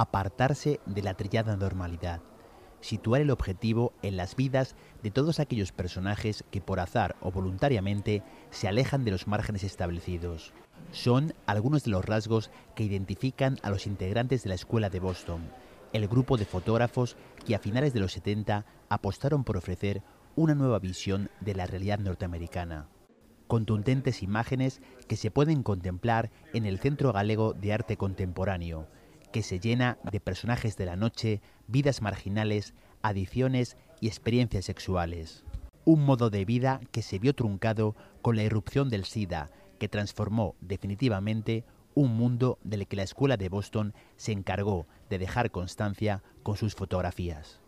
apartarse de la trillada normalidad, situar el objetivo en las vidas de todos aquellos personajes que por azar o voluntariamente se alejan de los márgenes establecidos. Son algunos de los rasgos que identifican a los integrantes de la Escuela de Boston, el grupo de fotógrafos que a finales de los 70 apostaron por ofrecer una nueva visión de la realidad norteamericana. Contundentes imágenes que se pueden contemplar en el Centro Galego de Arte Contemporáneo, que se llena de personajes de la noche, vidas marginales, adiciones y experiencias sexuales. Un modo de vida que se vio truncado con la irrupción del SIDA, que transformó definitivamente un mundo del que la escuela de Boston se encargó de dejar constancia con sus fotografías.